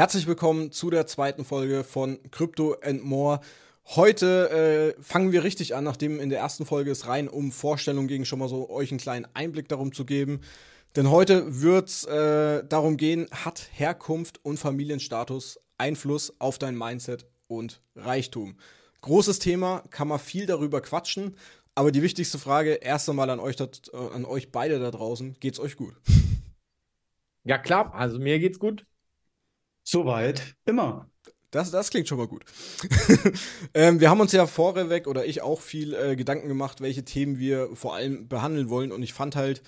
Herzlich willkommen zu der zweiten Folge von Crypto and More. Heute äh, fangen wir richtig an, nachdem in der ersten Folge es rein um Vorstellungen ging, schon mal so euch einen kleinen Einblick darum zu geben. Denn heute wird es äh, darum gehen, hat Herkunft und Familienstatus Einfluss auf dein Mindset und Reichtum? Großes Thema, kann man viel darüber quatschen. Aber die wichtigste Frage erst einmal an euch, an euch beide da draußen: Geht's euch gut? Ja, klar. Also mir geht's gut. Soweit immer. Das, das klingt schon mal gut. ähm, wir haben uns ja vorweg oder ich auch viel äh, Gedanken gemacht, welche Themen wir vor allem behandeln wollen. Und ich fand halt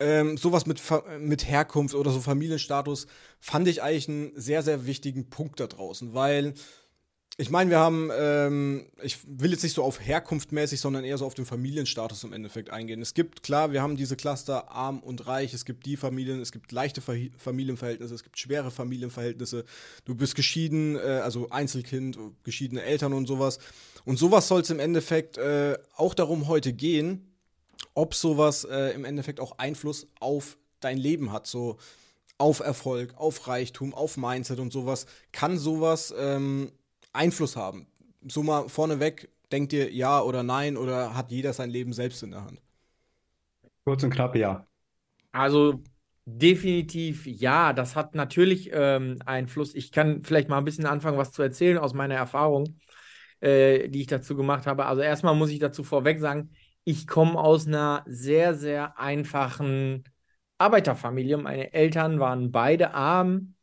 ähm, sowas mit, mit Herkunft oder so Familienstatus, fand ich eigentlich einen sehr, sehr wichtigen Punkt da draußen, weil ich meine, wir haben, ähm, ich will jetzt nicht so auf Herkunft mäßig, sondern eher so auf den Familienstatus im Endeffekt eingehen. Es gibt, klar, wir haben diese Cluster arm und reich, es gibt die Familien, es gibt leichte Ver Familienverhältnisse, es gibt schwere Familienverhältnisse, du bist geschieden, äh, also Einzelkind, geschiedene Eltern und sowas. Und sowas soll es im Endeffekt äh, auch darum heute gehen, ob sowas äh, im Endeffekt auch Einfluss auf dein Leben hat. So auf Erfolg, auf Reichtum, auf Mindset und sowas. Kann sowas. Ähm, Einfluss haben. So mal vorneweg, denkt ihr ja oder nein oder hat jeder sein Leben selbst in der Hand? Kurz und knapp ja. Also definitiv ja, das hat natürlich ähm, Einfluss. Ich kann vielleicht mal ein bisschen anfangen, was zu erzählen aus meiner Erfahrung, äh, die ich dazu gemacht habe. Also erstmal muss ich dazu vorweg sagen, ich komme aus einer sehr, sehr einfachen Arbeiterfamilie. Meine Eltern waren beide arm.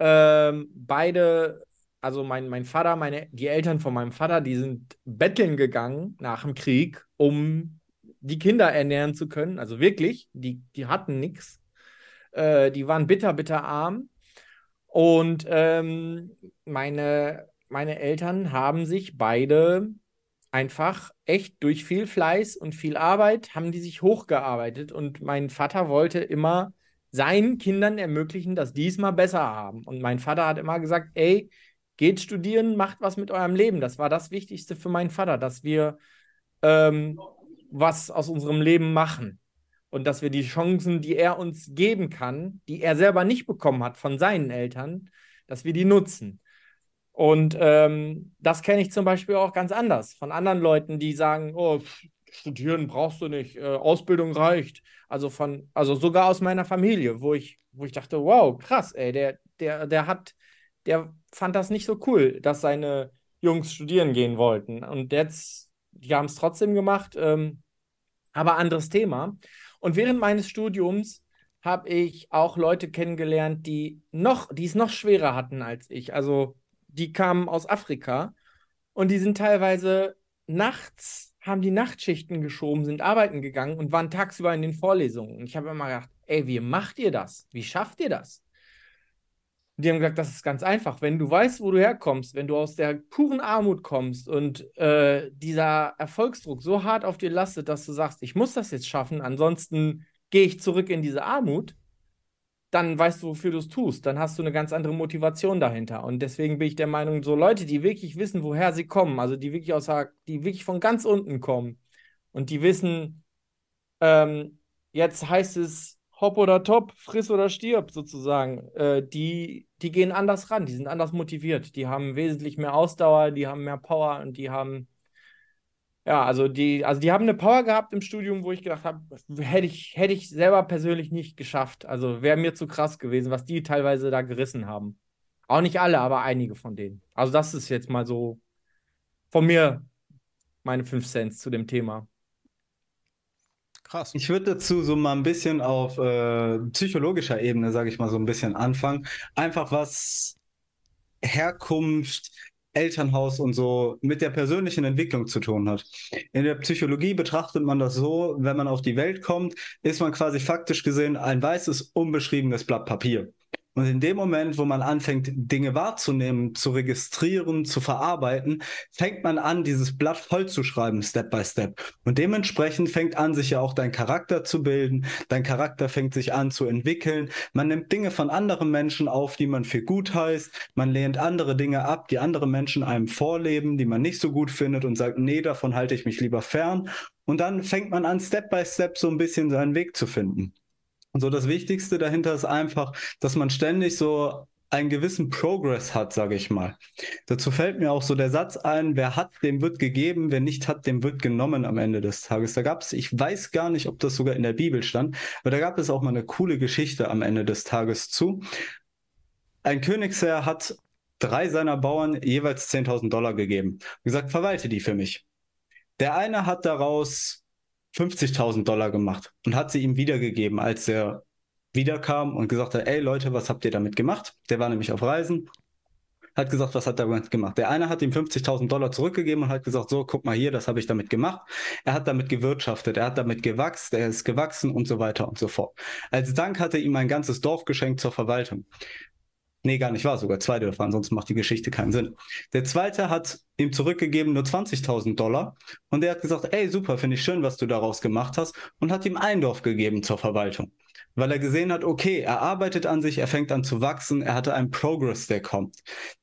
Ähm, beide also mein, mein Vater, meine, die Eltern von meinem Vater, die sind betteln gegangen nach dem Krieg, um die Kinder ernähren zu können. Also wirklich, die, die hatten nichts. Äh, die waren bitter, bitter arm. Und ähm, meine, meine Eltern haben sich beide einfach echt durch viel Fleiß und viel Arbeit, haben die sich hochgearbeitet. Und mein Vater wollte immer seinen Kindern ermöglichen, dass die es mal besser haben. Und mein Vater hat immer gesagt, ey, geht studieren, macht was mit eurem Leben. Das war das Wichtigste für meinen Vater, dass wir ähm, was aus unserem Leben machen und dass wir die Chancen, die er uns geben kann, die er selber nicht bekommen hat von seinen Eltern, dass wir die nutzen. Und ähm, das kenne ich zum Beispiel auch ganz anders von anderen Leuten, die sagen, oh, studieren brauchst du nicht, äh, Ausbildung reicht. Also von, also sogar aus meiner Familie, wo ich, wo ich dachte, wow, krass, ey, der, der, der hat der fand das nicht so cool, dass seine Jungs studieren gehen wollten. Und jetzt, die haben es trotzdem gemacht, ähm, aber anderes Thema. Und während meines Studiums habe ich auch Leute kennengelernt, die noch, die es noch schwerer hatten als ich. Also die kamen aus Afrika und die sind teilweise nachts, haben die Nachtschichten geschoben, sind arbeiten gegangen und waren tagsüber in den Vorlesungen. Und ich habe immer gedacht, ey, wie macht ihr das? Wie schafft ihr das? die haben gesagt, das ist ganz einfach. Wenn du weißt, wo du herkommst, wenn du aus der puren Armut kommst und äh, dieser Erfolgsdruck so hart auf dir lastet, dass du sagst, ich muss das jetzt schaffen, ansonsten gehe ich zurück in diese Armut, dann weißt du, wofür du es tust. Dann hast du eine ganz andere Motivation dahinter. Und deswegen bin ich der Meinung, so Leute, die wirklich wissen, woher sie kommen, also die wirklich aus, die wirklich von ganz unten kommen und die wissen, ähm, jetzt heißt es hopp oder top, friss oder stirb sozusagen, äh, die die gehen anders ran, die sind anders motiviert, die haben wesentlich mehr Ausdauer, die haben mehr Power und die haben ja, also die, also die haben eine Power gehabt im Studium, wo ich gedacht habe, hätte ich, hätte ich selber persönlich nicht geschafft. Also wäre mir zu krass gewesen, was die teilweise da gerissen haben. Auch nicht alle, aber einige von denen. Also das ist jetzt mal so von mir meine 5 Cents zu dem Thema. Krass. Ich würde dazu so mal ein bisschen auf äh, psychologischer Ebene, sage ich mal, so ein bisschen anfangen. Einfach was Herkunft, Elternhaus und so mit der persönlichen Entwicklung zu tun hat. In der Psychologie betrachtet man das so, wenn man auf die Welt kommt, ist man quasi faktisch gesehen ein weißes, unbeschriebenes Blatt Papier. Und in dem Moment, wo man anfängt, Dinge wahrzunehmen, zu registrieren, zu verarbeiten, fängt man an, dieses Blatt vollzuschreiben, Step by Step. Und dementsprechend fängt an, sich ja auch dein Charakter zu bilden. Dein Charakter fängt sich an zu entwickeln. Man nimmt Dinge von anderen Menschen auf, die man für gut heißt. Man lehnt andere Dinge ab, die andere Menschen einem vorleben, die man nicht so gut findet und sagt, nee, davon halte ich mich lieber fern. Und dann fängt man an, Step by Step so ein bisschen seinen Weg zu finden. Und so das Wichtigste dahinter ist einfach, dass man ständig so einen gewissen Progress hat, sage ich mal. Dazu fällt mir auch so der Satz ein, wer hat, dem wird gegeben, wer nicht hat, dem wird genommen am Ende des Tages. Da gab es, ich weiß gar nicht, ob das sogar in der Bibel stand, aber da gab es auch mal eine coole Geschichte am Ende des Tages zu. Ein Königsherr hat drei seiner Bauern jeweils 10.000 Dollar gegeben und gesagt, verwalte die für mich. Der eine hat daraus 50.000 Dollar gemacht und hat sie ihm wiedergegeben, als er wiederkam und gesagt hat, ey Leute, was habt ihr damit gemacht? Der war nämlich auf Reisen, hat gesagt, was hat er damit gemacht? Der eine hat ihm 50.000 Dollar zurückgegeben und hat gesagt, so, guck mal hier, das habe ich damit gemacht. Er hat damit gewirtschaftet, er hat damit gewachsen, er ist gewachsen und so weiter und so fort. Als Dank hat er ihm ein ganzes Dorf geschenkt zur Verwaltung. Nee, gar nicht wahr, sogar zwei Dörfer, ansonsten macht die Geschichte keinen Sinn. Der zweite hat ihm zurückgegeben nur 20.000 Dollar und er hat gesagt, ey, super, finde ich schön, was du daraus gemacht hast und hat ihm ein Dorf gegeben zur Verwaltung weil er gesehen hat, okay, er arbeitet an sich, er fängt an zu wachsen, er hatte einen Progress, der kommt.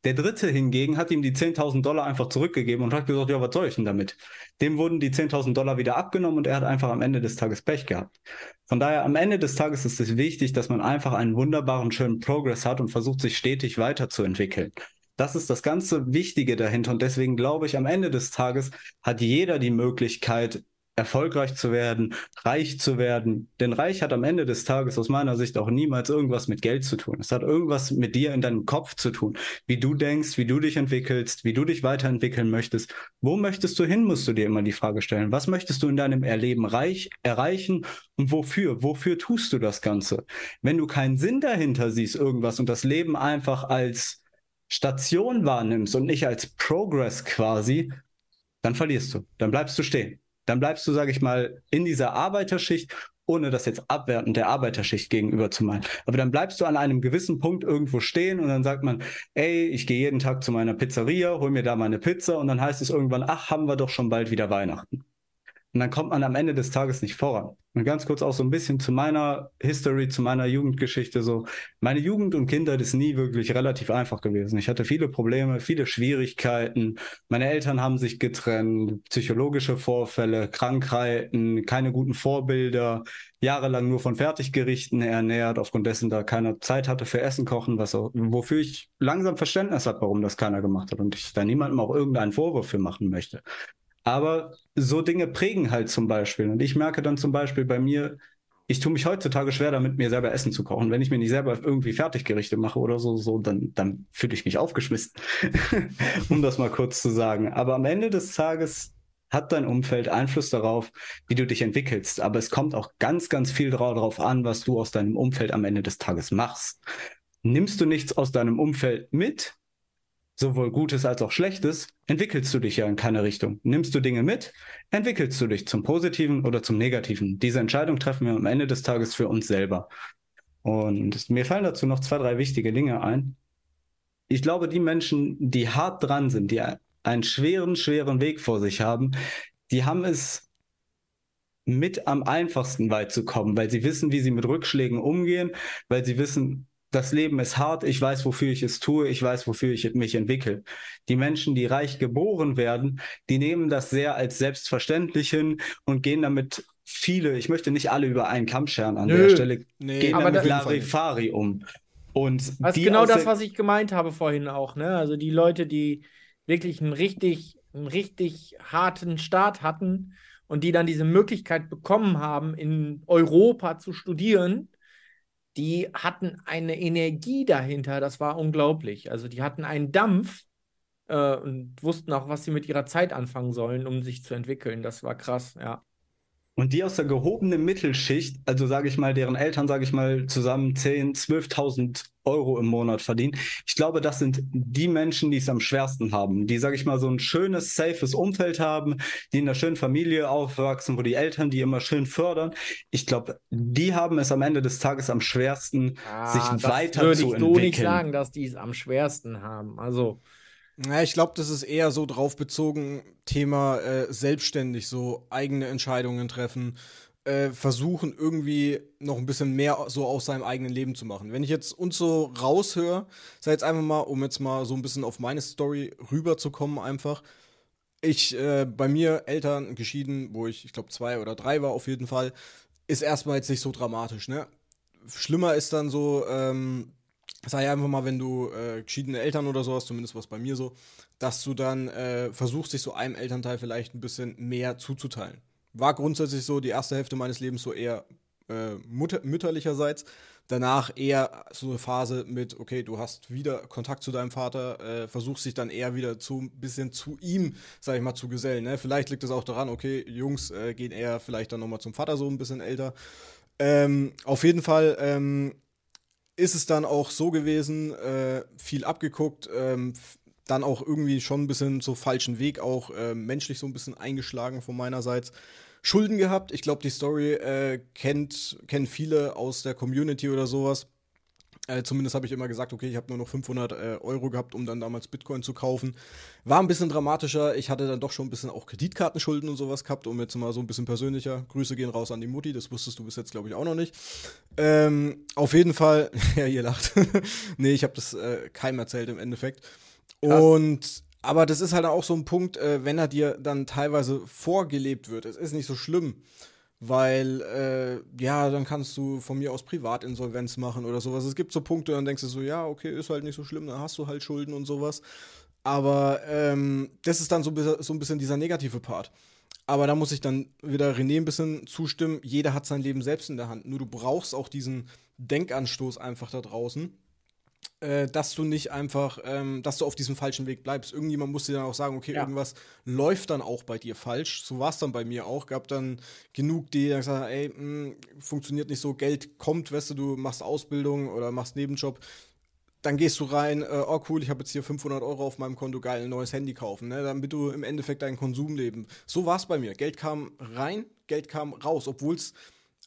Der dritte hingegen hat ihm die 10.000 Dollar einfach zurückgegeben und hat gesagt, ja, was soll ich denn damit? Dem wurden die 10.000 Dollar wieder abgenommen und er hat einfach am Ende des Tages Pech gehabt. Von daher, am Ende des Tages ist es wichtig, dass man einfach einen wunderbaren, schönen Progress hat und versucht, sich stetig weiterzuentwickeln. Das ist das ganze Wichtige dahinter und deswegen glaube ich, am Ende des Tages hat jeder die Möglichkeit, erfolgreich zu werden, reich zu werden. Denn reich hat am Ende des Tages aus meiner Sicht auch niemals irgendwas mit Geld zu tun. Es hat irgendwas mit dir in deinem Kopf zu tun, wie du denkst, wie du dich entwickelst, wie du dich weiterentwickeln möchtest. Wo möchtest du hin, musst du dir immer die Frage stellen. Was möchtest du in deinem Erleben reich erreichen und wofür? Wofür tust du das Ganze? Wenn du keinen Sinn dahinter siehst, irgendwas und das Leben einfach als Station wahrnimmst und nicht als Progress quasi, dann verlierst du, dann bleibst du stehen dann bleibst du, sage ich mal, in dieser Arbeiterschicht, ohne das jetzt abwertend der Arbeiterschicht gegenüber zu meinen. Aber dann bleibst du an einem gewissen Punkt irgendwo stehen und dann sagt man, ey, ich gehe jeden Tag zu meiner Pizzeria, hol mir da meine Pizza und dann heißt es irgendwann, ach, haben wir doch schon bald wieder Weihnachten. Und dann kommt man am Ende des Tages nicht voran. Und ganz kurz auch so ein bisschen zu meiner History, zu meiner Jugendgeschichte. So, meine Jugend und Kindheit ist nie wirklich relativ einfach gewesen. Ich hatte viele Probleme, viele Schwierigkeiten. Meine Eltern haben sich getrennt, psychologische Vorfälle, Krankheiten, keine guten Vorbilder, jahrelang nur von Fertiggerichten ernährt, aufgrund dessen da keiner Zeit hatte für Essen kochen, was auch, wofür ich langsam Verständnis habe, warum das keiner gemacht hat und ich da niemandem auch irgendeinen Vorwurf für machen möchte. Aber so Dinge prägen halt zum Beispiel. Und ich merke dann zum Beispiel bei mir, ich tue mich heutzutage schwer damit, mir selber Essen zu kochen. Wenn ich mir nicht selber irgendwie Fertiggerichte mache oder so, so dann, dann fühle ich mich aufgeschmissen, um das mal kurz zu sagen. Aber am Ende des Tages hat dein Umfeld Einfluss darauf, wie du dich entwickelst. Aber es kommt auch ganz, ganz viel darauf an, was du aus deinem Umfeld am Ende des Tages machst. Nimmst du nichts aus deinem Umfeld mit, sowohl Gutes als auch Schlechtes, entwickelst du dich ja in keine Richtung. Nimmst du Dinge mit, entwickelst du dich zum Positiven oder zum Negativen. Diese Entscheidung treffen wir am Ende des Tages für uns selber. Und mir fallen dazu noch zwei, drei wichtige Dinge ein. Ich glaube, die Menschen, die hart dran sind, die einen schweren, schweren Weg vor sich haben, die haben es mit am einfachsten weit zu kommen, weil sie wissen, wie sie mit Rückschlägen umgehen, weil sie wissen, das Leben ist hart, ich weiß, wofür ich es tue, ich weiß, wofür ich mich entwickle. Die Menschen, die reich geboren werden, die nehmen das sehr als selbstverständlich hin und gehen damit viele, ich möchte nicht alle über einen Kamm scheren an Nö, der Stelle, nee, gehen damit Larifari um. Und das ist genau das, was ich gemeint habe vorhin auch, ne? Also die Leute, die wirklich einen richtig, einen richtig harten Start hatten und die dann diese Möglichkeit bekommen haben, in Europa zu studieren, die hatten eine Energie dahinter, das war unglaublich. Also die hatten einen Dampf äh, und wussten auch, was sie mit ihrer Zeit anfangen sollen, um sich zu entwickeln. Das war krass, ja. Und die aus der gehobenen Mittelschicht, also sage ich mal, deren Eltern, sage ich mal, zusammen 10, 12.000 Euro im Monat verdienen, ich glaube, das sind die Menschen, die es am schwersten haben, die, sage ich mal, so ein schönes, safes Umfeld haben, die in einer schönen Familie aufwachsen, wo die Eltern die immer schön fördern. Ich glaube, die haben es am Ende des Tages am schwersten, ah, sich weiterzuentwickeln. Das weiter würde ich so nicht sagen, dass die es am schwersten haben. Also na, ich glaube, das ist eher so drauf bezogen, Thema äh, selbstständig, so eigene Entscheidungen treffen, äh, versuchen irgendwie noch ein bisschen mehr so aus seinem eigenen Leben zu machen. Wenn ich jetzt uns so raushöre, sei jetzt einfach mal, um jetzt mal so ein bisschen auf meine Story rüberzukommen, einfach. Ich, äh, bei mir Eltern geschieden, wo ich, ich glaube, zwei oder drei war auf jeden Fall, ist erstmal jetzt nicht so dramatisch, ne? Schlimmer ist dann so, ähm, sei einfach mal, wenn du äh, geschiedene Eltern oder so hast, zumindest was bei mir so, dass du dann äh, versuchst, dich so einem Elternteil vielleicht ein bisschen mehr zuzuteilen. War grundsätzlich so die erste Hälfte meines Lebens so eher äh, mutter, mütterlicherseits. Danach eher so eine Phase mit, okay, du hast wieder Kontakt zu deinem Vater, äh, versuchst dich dann eher wieder zu ein bisschen zu ihm, sag ich mal, zu gesellen. Ne? Vielleicht liegt es auch daran, okay, Jungs äh, gehen eher vielleicht dann nochmal zum Vater so ein bisschen älter. Ähm, auf jeden Fall ähm, ist es dann auch so gewesen, äh, viel abgeguckt, ähm, dann auch irgendwie schon ein bisschen so falschen Weg, auch äh, menschlich so ein bisschen eingeschlagen von meinerseits. Schulden gehabt. Ich glaube, die Story äh, kennt, kennen viele aus der Community oder sowas. Äh, zumindest habe ich immer gesagt, okay, ich habe nur noch 500 äh, Euro gehabt, um dann damals Bitcoin zu kaufen. War ein bisschen dramatischer. Ich hatte dann doch schon ein bisschen auch Kreditkartenschulden und sowas gehabt, um jetzt mal so ein bisschen persönlicher. Grüße gehen raus an die Mutti, das wusstest du bis jetzt, glaube ich, auch noch nicht. Ähm, auf jeden Fall, ja, ihr lacht. nee, ich habe das äh, keinem erzählt im Endeffekt. Krass. Und aber das ist halt auch so ein Punkt, äh, wenn er dir dann teilweise vorgelebt wird. Es ist nicht so schlimm weil äh, ja, dann kannst du von mir aus Privatinsolvenz machen oder sowas. Es gibt so Punkte, dann denkst du so, ja, okay, ist halt nicht so schlimm, dann hast du halt Schulden und sowas. Aber ähm, das ist dann so, so ein bisschen dieser negative Part. Aber da muss ich dann wieder René ein bisschen zustimmen. Jeder hat sein Leben selbst in der Hand. Nur du brauchst auch diesen Denkanstoß einfach da draußen äh, dass du nicht einfach, ähm, dass du auf diesem falschen Weg bleibst. Irgendjemand musste dann auch sagen, okay, ja. irgendwas läuft dann auch bei dir falsch. So war es dann bei mir auch. Gab dann genug, die dann gesagt haben, ey, mh, hm, funktioniert nicht so, Geld kommt, weißt du, du machst Ausbildung oder machst Nebenjob dann gehst du rein, äh, oh cool, ich habe jetzt hier 500 Euro auf meinem Konto, geil, ein neues Handy kaufen, ne? damit du im Endeffekt deinen Konsum leben. So war es bei mir. Geld kam rein, Geld kam raus, obwohl es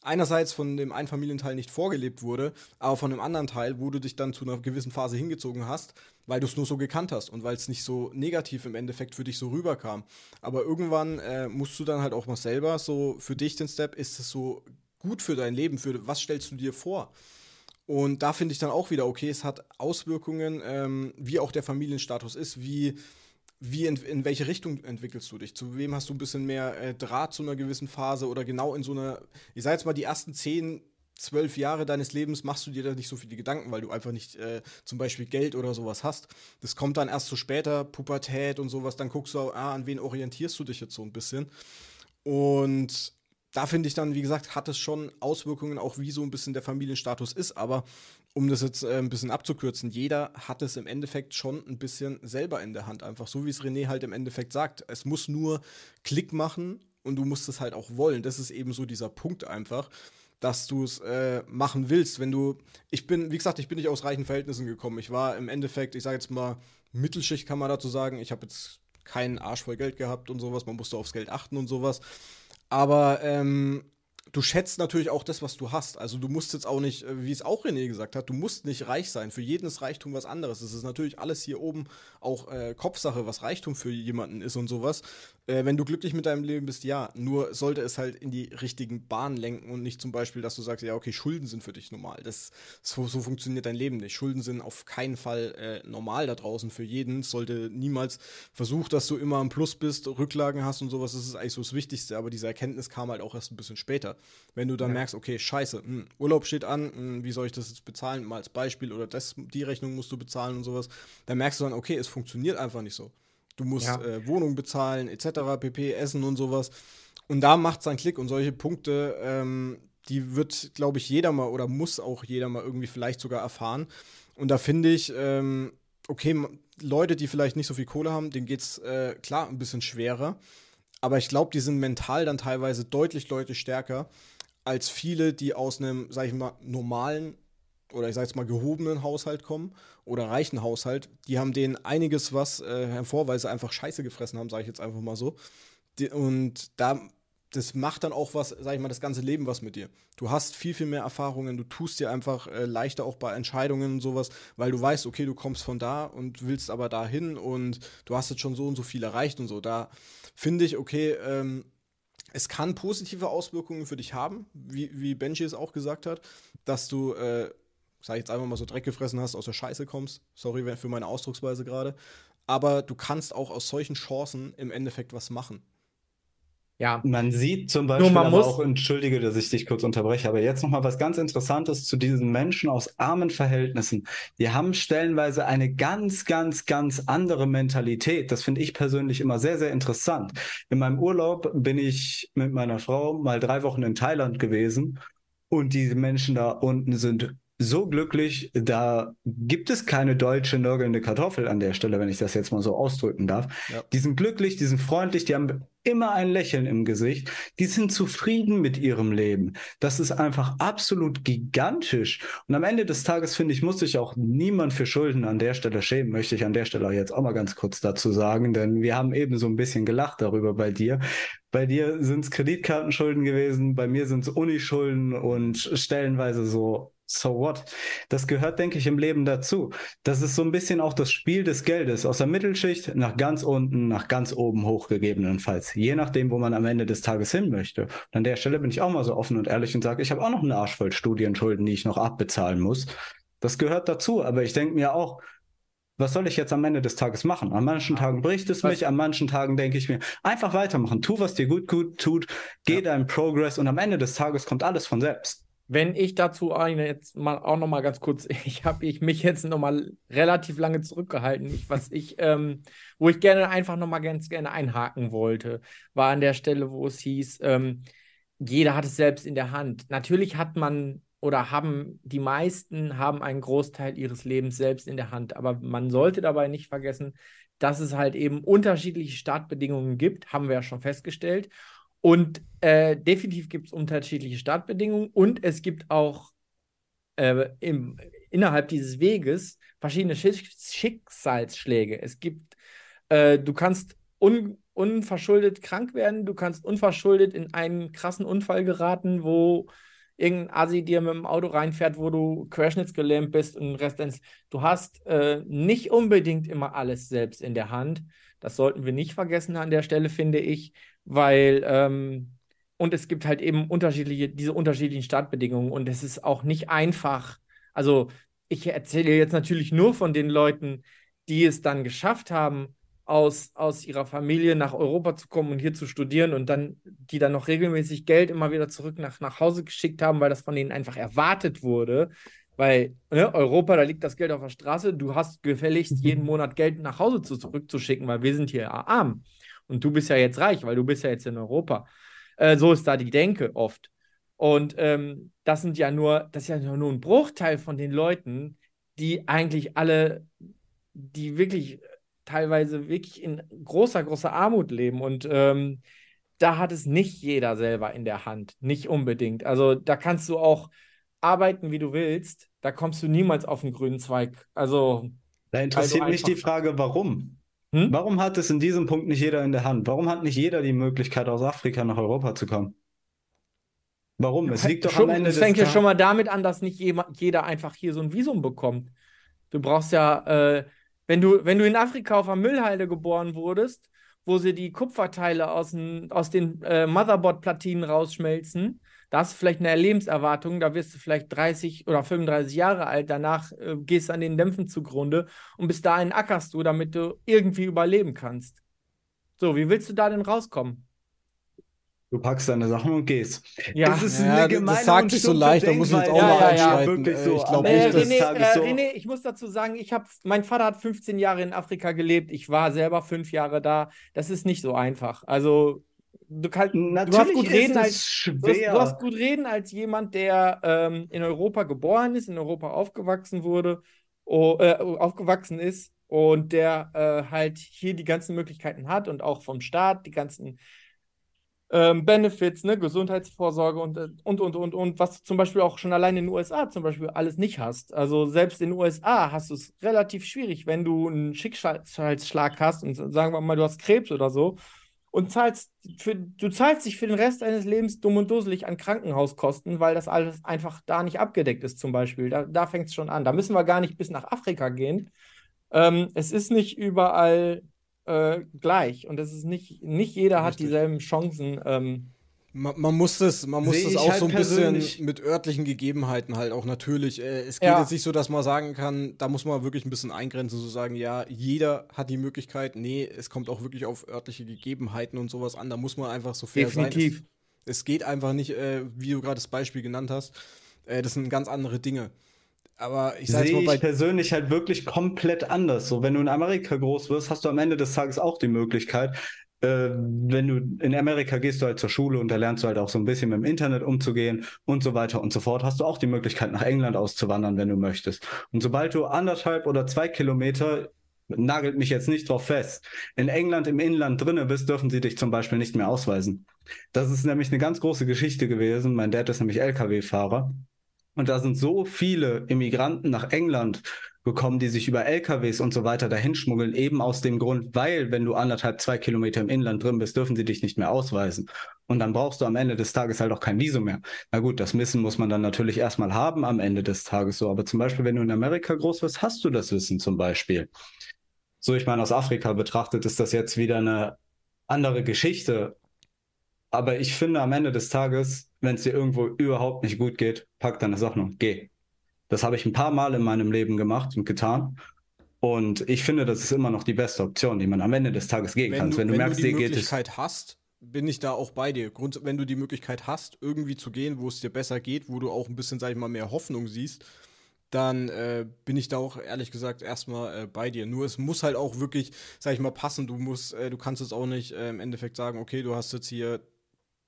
einerseits von dem Einfamilienteil nicht vorgelebt wurde, aber von dem anderen Teil, wo du dich dann zu einer gewissen Phase hingezogen hast, weil du es nur so gekannt hast und weil es nicht so negativ im Endeffekt für dich so rüberkam. Aber irgendwann äh, musst du dann halt auch mal selber so für dich den Step, ist es so gut für dein Leben, für was stellst du dir vor? Und da finde ich dann auch wieder, okay, es hat Auswirkungen, ähm, wie auch der Familienstatus ist, wie wie in, in, welche Richtung entwickelst du dich? Zu wem hast du ein bisschen mehr äh, Draht zu einer gewissen Phase oder genau in so einer, ich sag jetzt mal, die ersten zehn, zwölf Jahre deines Lebens machst du dir da nicht so viele Gedanken, weil du einfach nicht äh, zum Beispiel Geld oder sowas hast. Das kommt dann erst zu so später, Pubertät und sowas, dann guckst du, ah, an wen orientierst du dich jetzt so ein bisschen. Und da finde ich dann, wie gesagt, hat es schon Auswirkungen, auch wie so ein bisschen der Familienstatus ist, aber um das jetzt äh, ein bisschen abzukürzen, jeder hat es im Endeffekt schon ein bisschen selber in der Hand, einfach so wie es René halt im Endeffekt sagt. Es muss nur Klick machen und du musst es halt auch wollen. Das ist eben so dieser Punkt einfach, dass du es äh, machen willst. Wenn du, ich bin, wie gesagt, ich bin nicht aus reichen Verhältnissen gekommen. Ich war im Endeffekt, ich sage jetzt mal, Mittelschicht kann man dazu sagen. Ich habe jetzt keinen Arsch voll Geld gehabt und sowas. Man musste aufs Geld achten und sowas. Aber ähm, du schätzt natürlich auch das, was du hast. Also du musst jetzt auch nicht, äh, wie es auch René gesagt hat, du musst nicht reich sein. Für jeden ist Reichtum was anderes. Es ist natürlich alles hier oben auch äh, Kopfsache, was Reichtum für jemanden ist und sowas. Äh, wenn du glücklich mit deinem Leben bist, ja. Nur sollte es halt in die richtigen Bahnen lenken und nicht zum Beispiel, dass du sagst, ja, okay, Schulden sind für dich normal. Das, so, so funktioniert dein Leben nicht. Schulden sind auf keinen Fall äh, normal da draußen für jeden. Es Sollte niemals versucht, dass du immer im Plus bist, Rücklagen hast und sowas. Das ist eigentlich so das Wichtigste. Aber diese Erkenntnis kam halt auch erst ein bisschen später. Wenn du dann ja. merkst, okay, scheiße, mh, hm, Urlaub steht an, mh, hm, wie soll ich das jetzt bezahlen? Mal als Beispiel oder das, die Rechnung musst du bezahlen und sowas. Dann merkst du dann, okay, es funktioniert einfach nicht so. Du musst ja. äh, Wohnung bezahlen, etc., pp, Essen und sowas. Und da macht es dann Klick und solche Punkte, ähm, die wird, glaube ich, jeder mal oder muss auch jeder mal irgendwie vielleicht sogar erfahren. Und da finde ich, ähm, okay, Leute, die vielleicht nicht so viel Kohle haben, denen geht es äh, klar ein bisschen schwerer. Aber ich glaube, die sind mental dann teilweise deutlich, deutlich stärker als viele, die aus einem, sag ich mal, normalen oder ich sage jetzt mal gehobenen Haushalt kommen oder reichen Haushalt, die haben denen einiges, was äh, hervorweise einfach Scheiße gefressen haben, sage ich jetzt einfach mal so. Die, und da das macht dann auch was, sage ich mal, das ganze Leben was mit dir. Du hast viel, viel mehr Erfahrungen, du tust dir einfach äh, leichter auch bei Entscheidungen und sowas, weil du weißt, okay, du kommst von da und willst aber dahin und du hast jetzt schon so und so viel erreicht und so. Da finde ich, okay, ähm, es kann positive Auswirkungen für dich haben, wie, wie Benji es auch gesagt hat, dass du äh, sag ich jetzt einfach mal so Dreck gefressen hast, aus der Scheiße kommst. Sorry für meine Ausdrucksweise gerade. Aber du kannst auch aus solchen Chancen im Endeffekt was machen. Ja. Man sieht zum Beispiel Nur man muss auch, entschuldige, dass ich dich kurz unterbreche, aber jetzt nochmal was ganz Interessantes zu diesen Menschen aus armen Verhältnissen. Die haben stellenweise eine ganz, ganz, ganz andere Mentalität. Das finde ich persönlich immer sehr, sehr interessant. In meinem Urlaub bin ich mit meiner Frau mal drei Wochen in Thailand gewesen und diese Menschen da unten sind so glücklich, da gibt es keine deutsche nörgelnde Kartoffel an der Stelle, wenn ich das jetzt mal so ausdrücken darf. Ja. Die sind glücklich, die sind freundlich, die haben immer ein Lächeln im Gesicht, die sind zufrieden mit ihrem Leben. Das ist einfach absolut gigantisch. Und am Ende des Tages, finde ich, muss sich auch niemand für Schulden an der Stelle schämen, möchte ich an der Stelle jetzt auch mal ganz kurz dazu sagen, denn wir haben eben so ein bisschen gelacht darüber bei dir. Bei dir sind es Kreditkartenschulden gewesen, bei mir sind es Unischulden und stellenweise so so what? Das gehört, denke ich, im Leben dazu. Das ist so ein bisschen auch das Spiel des Geldes aus der Mittelschicht nach ganz unten, nach ganz oben hoch gegebenenfalls, je nachdem, wo man am Ende des Tages hin möchte. Und an der Stelle bin ich auch mal so offen und ehrlich und sage, ich habe auch noch eine Arsch voll Studienschulden, die ich noch abbezahlen muss. Das gehört dazu, aber ich denke mir auch, was soll ich jetzt am Ende des Tages machen? An manchen Tagen bricht es mich, an manchen Tagen denke ich mir, einfach weitermachen, tu, was dir gut, gut tut, geh ja. deinen Progress und am Ende des Tages kommt alles von selbst. Wenn ich dazu eine jetzt mal auch noch mal ganz kurz, ich habe ich mich jetzt noch mal relativ lange zurückgehalten. Ich, was ich, ähm, wo ich gerne einfach noch mal ganz gerne einhaken wollte, war an der Stelle, wo es hieß, ähm, jeder hat es selbst in der Hand. Natürlich hat man oder haben die meisten haben einen Großteil ihres Lebens selbst in der Hand, aber man sollte dabei nicht vergessen, dass es halt eben unterschiedliche Startbedingungen gibt, haben wir ja schon festgestellt. Und äh, definitiv gibt es unterschiedliche Startbedingungen und es gibt auch äh, im, innerhalb dieses Weges verschiedene Schick Schicksalsschläge. Es gibt, äh, du kannst un unverschuldet krank werden, du kannst unverschuldet in einen krassen Unfall geraten, wo irgendein Asi dir mit dem Auto reinfährt, wo du querschnittsgelähmt bist und Rest deines. Du hast äh, nicht unbedingt immer alles selbst in der Hand. Das sollten wir nicht vergessen an der Stelle, finde ich weil ähm, und es gibt halt eben unterschiedliche, diese unterschiedlichen Startbedingungen und es ist auch nicht einfach. Also ich erzähle jetzt natürlich nur von den Leuten, die es dann geschafft haben, aus, aus ihrer Familie nach Europa zu kommen und hier zu studieren und dann, die dann noch regelmäßig Geld immer wieder zurück nach, nach Hause geschickt haben, weil das von ihnen einfach erwartet wurde. Weil ne, Europa, da liegt das Geld auf der Straße, du hast gefälligst mhm. jeden Monat Geld nach Hause zu, zurückzuschicken, weil wir sind hier arm. Und du bist ja jetzt reich, weil du bist ja jetzt in Europa. Äh, so ist da die Denke oft. Und ähm, das sind ja nur, das ist ja nur ein Bruchteil von den Leuten, die eigentlich alle, die wirklich teilweise wirklich in großer, großer Armut leben. Und ähm, da hat es nicht jeder selber in der Hand. Nicht unbedingt. Also da kannst du auch arbeiten, wie du willst. Da kommst du niemals auf den grünen Zweig. Also. Da interessiert mich die Frage, warum. Hm? Warum hat es in diesem Punkt nicht jeder in der Hand? Warum hat nicht jeder die Möglichkeit, aus Afrika nach Europa zu kommen? Warum? Es liegt doch schon, am Ende. Es fängt ja schon mal damit an, dass nicht jeder einfach hier so ein Visum bekommt. Du brauchst ja, äh, wenn, du, wenn du in Afrika auf einer Müllhalde geboren wurdest, wo sie die Kupferteile aus den, aus den äh, Motherboard-Platinen rausschmelzen, da hast du vielleicht eine Lebenserwartung, da wirst du vielleicht 30 oder 35 Jahre alt, danach äh, gehst an den Dämpfen zugrunde und bis dahin ackerst du, damit du irgendwie überleben kannst. So, wie willst du da denn rauskommen? Du packst deine Sachen und gehst. Ja, das ist ja, eine das sagt ich so leicht, da muss ich jetzt auch ja, mal einschreiten. Ja, äh, so. Ich glaube nicht, dass René, das äh, so. René, ich muss dazu sagen, ich hab, mein Vater hat 15 Jahre in Afrika gelebt. Ich war selber fünf Jahre da. Das ist nicht so einfach. Also du, kannst, Natürlich du hast gut reden als schwer. Du, hast, gut reden als jemand, der ähm, in Europa geboren ist, in Europa aufgewachsen wurde, oh, äh, aufgewachsen ist und der äh, halt hier die ganzen Möglichkeiten hat und auch vom Staat die ganzen ähm, Benefits, ne, Gesundheitsvorsorge und, und, und, und, und, was du zum Beispiel auch schon allein in den USA zum Beispiel alles nicht hast. Also selbst in den USA hast du es relativ schwierig, wenn du einen Schicksalsschlag hast und sagen wir mal, du hast Krebs oder so und zahlst für, du zahlst dich für den Rest deines Lebens dumm und dusselig an Krankenhauskosten, weil das alles einfach da nicht abgedeckt ist, zum Beispiel. Da, da fängt es schon an. Da müssen wir gar nicht bis nach Afrika gehen. Ähm, es ist nicht überall äh, gleich und es ist nicht, nicht jeder Richtig. hat dieselben Chancen. Ähm, man, man, muss das, man muss das auch halt so ein bisschen mit örtlichen Gegebenheiten halt auch natürlich. Äh, es geht ja. jetzt nicht so, dass man sagen kann, da muss man wirklich ein bisschen eingrenzen, so sagen, ja, jeder hat die Möglichkeit. Nee, es kommt auch wirklich auf örtliche Gegebenheiten und sowas an. Da muss man einfach so fair Definitiv. sein. Es, es geht einfach nicht, äh, wie du gerade das Beispiel genannt hast. Äh, das sind ganz andere Dinge. Aber ich sage ich persönlich halt wirklich komplett anders. So, wenn du in Amerika groß wirst, hast du am Ende des Tages auch die Möglichkeit, äh, wenn du in Amerika gehst du halt zur Schule und da lernst du halt auch so ein bisschen mit dem Internet umzugehen und so weiter und so fort, hast du auch die Möglichkeit, nach England auszuwandern, wenn du möchtest. Und sobald du anderthalb oder zwei Kilometer nagelt mich jetzt nicht drauf fest. In England im Inland drinne bist, dürfen sie dich zum Beispiel nicht mehr ausweisen. Das ist nämlich eine ganz große Geschichte gewesen. Mein Dad ist nämlich LKW-Fahrer und da sind so viele Immigranten nach England gekommen, die sich über LKWs und so weiter dahin schmuggeln, eben aus dem Grund, weil wenn du anderthalb, zwei Kilometer im Inland drin bist, dürfen sie dich nicht mehr ausweisen. Und dann brauchst du am Ende des Tages halt auch kein Visum mehr. Na gut, das Wissen muss man dann natürlich erstmal haben am Ende des Tages so. Aber zum Beispiel, wenn du in Amerika groß wirst, hast du das Wissen zum Beispiel. So, ich meine, aus Afrika betrachtet ist das jetzt wieder eine andere Geschichte. Aber ich finde, am Ende des Tages wenn es dir irgendwo überhaupt nicht gut geht, pack deine Sachen und geh. Das habe ich ein paar Mal in meinem Leben gemacht und getan. Und ich finde, das ist immer noch die beste Option, die man am Ende des Tages gehen wenn kann. Du, wenn du wenn merkst, die dir geht es. Hast, bin ich da auch bei dir. Grund, wenn du die Möglichkeit hast, irgendwie zu gehen, wo es dir besser geht, wo du auch ein bisschen, sag ich mal, mehr Hoffnung siehst, dann äh, bin ich da auch ehrlich gesagt erstmal äh, bei dir. Nur es muss halt auch wirklich, sag ich mal, passen. Du musst, äh, du kannst jetzt auch nicht äh, im Endeffekt sagen, okay, du hast jetzt hier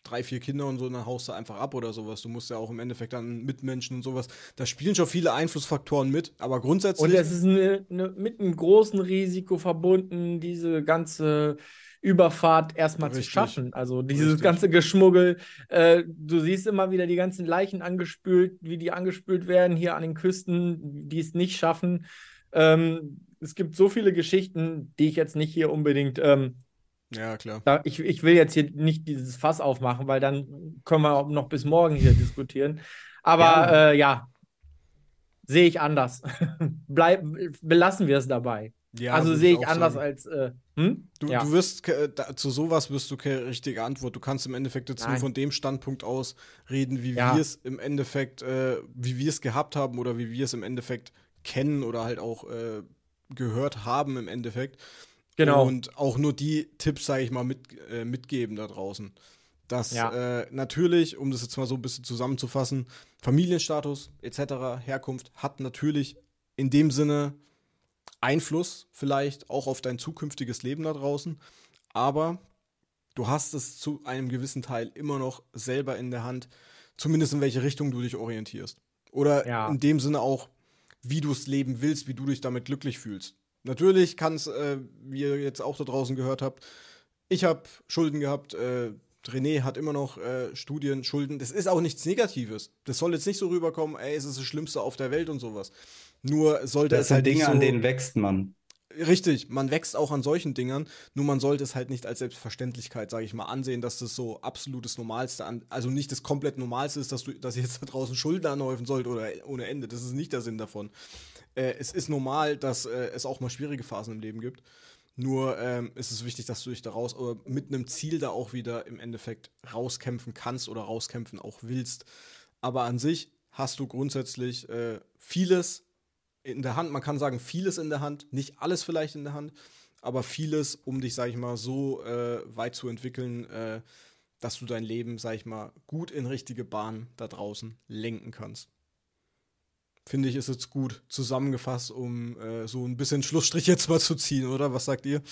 drei, vier Kinder und so, dann haust du einfach ab oder sowas. Du musst ja auch im Endeffekt dann Mitmenschen und sowas. Da spielen schon viele Einflussfaktoren mit, aber grundsätzlich. Und es ist eine, eine, mit einem großen Risiko verbunden, diese ganze Überfahrt erstmal Richtig. zu schaffen. Also dieses Richtig. ganze Geschmuggel. Äh, du siehst immer wieder die ganzen Leichen angespült, wie die angespült werden hier an den Küsten, die es nicht schaffen. Ähm, es gibt so viele Geschichten, die ich jetzt nicht hier unbedingt ähm, ja, klar. Ich, ich will jetzt hier nicht dieses Fass aufmachen, weil dann können wir auch noch bis morgen hier diskutieren. Aber ja, äh, ja sehe ich anders. Bleib, belassen wir es dabei. Ja, also sehe ich, ich anders sagen. als. Äh, hm? du, ja. du, wirst da, zu sowas wirst du keine richtige Antwort. Du kannst im Endeffekt jetzt Nein. nur von dem Standpunkt aus reden, wie ja. wir es im Endeffekt, äh, wie wir es gehabt haben oder wie wir es im Endeffekt kennen oder halt auch äh, gehört haben im Endeffekt. Genau. Und auch nur die Tipps, sage ich mal, mit, äh, mitgeben da draußen. Dass ja. äh, natürlich, um das jetzt mal so ein bisschen zusammenzufassen, Familienstatus etc., Herkunft hat natürlich in dem Sinne Einfluss vielleicht auch auf dein zukünftiges Leben da draußen. Aber du hast es zu einem gewissen Teil immer noch selber in der Hand, zumindest in welche Richtung du dich orientierst. Oder ja. in dem Sinne auch, wie du es leben willst, wie du dich damit glücklich fühlst. Natürlich kann es, äh, wie ihr jetzt auch da draußen gehört habt, ich habe Schulden gehabt, äh, René hat immer noch äh, Studien, Schulden. Das ist auch nichts Negatives. Das soll jetzt nicht so rüberkommen, ey, es ist das Schlimmste auf der Welt und sowas. Nur sollte das es halt. Das Dinge, so an denen wächst man. Richtig, man wächst auch an solchen Dingern, nur man sollte es halt nicht als Selbstverständlichkeit, sage ich mal, ansehen, dass das so absolutes Normalste, an, also nicht das komplett Normalste ist, dass du, dass ihr jetzt da draußen Schulden anhäufen sollt oder ohne Ende. Das ist nicht der Sinn davon äh, es ist normal, dass äh, es auch mal schwierige Phasen im Leben gibt. Nur ähm, ist es wichtig, dass du dich daraus oder mit einem Ziel da auch wieder im Endeffekt rauskämpfen kannst oder rauskämpfen auch willst. Aber an sich hast du grundsätzlich äh, vieles in der Hand. Man kann sagen, vieles in der Hand, nicht alles vielleicht in der Hand, aber vieles, um dich, sag ich mal, so äh, weit zu entwickeln, äh, dass du dein Leben, sag ich mal, gut in richtige Bahnen da draußen lenken kannst finde ich, ist jetzt gut zusammengefasst, um äh, so ein bisschen Schlussstrich jetzt mal zu ziehen, oder? Was sagt ihr?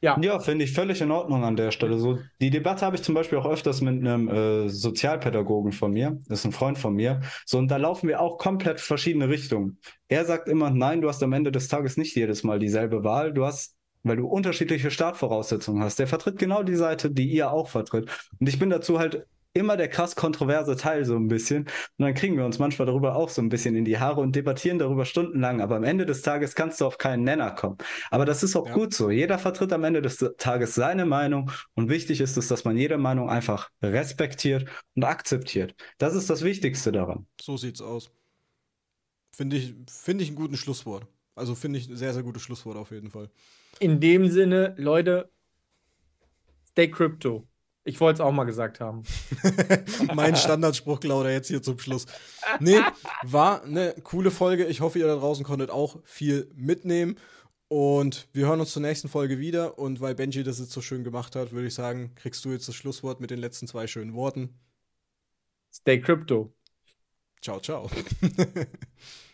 Ja, ja finde ich völlig in Ordnung an der Stelle. So, die Debatte habe ich zum Beispiel auch öfters mit einem äh, Sozialpädagogen von mir, das ist ein Freund von mir. So, und da laufen wir auch komplett verschiedene Richtungen. Er sagt immer, nein, du hast am Ende des Tages nicht jedes Mal dieselbe Wahl. Du hast weil du unterschiedliche Startvoraussetzungen hast. Der vertritt genau die Seite, die ihr auch vertritt. Und ich bin dazu halt immer der krass kontroverse Teil so ein bisschen. Und dann kriegen wir uns manchmal darüber auch so ein bisschen in die Haare und debattieren darüber stundenlang. Aber am Ende des Tages kannst du auf keinen Nenner kommen. Aber das ist auch ja. gut so. Jeder vertritt am Ende des Tages seine Meinung. Und wichtig ist es, dass man jede Meinung einfach respektiert und akzeptiert. Das ist das Wichtigste daran. So sieht's aus. Finde ich, find ich einen guten Schlusswort. Also finde ich ein sehr, sehr gutes Schlusswort auf jeden Fall. In dem Sinne, Leute, stay crypto. Ich wollte es auch mal gesagt haben. mein Standardspruch, Claudia, jetzt hier zum Schluss. Nee, war eine coole Folge. Ich hoffe, ihr da draußen konntet auch viel mitnehmen. Und wir hören uns zur nächsten Folge wieder. Und weil Benji das jetzt so schön gemacht hat, würde ich sagen, kriegst du jetzt das Schlusswort mit den letzten zwei schönen Worten. Stay Crypto. Ciao, ciao.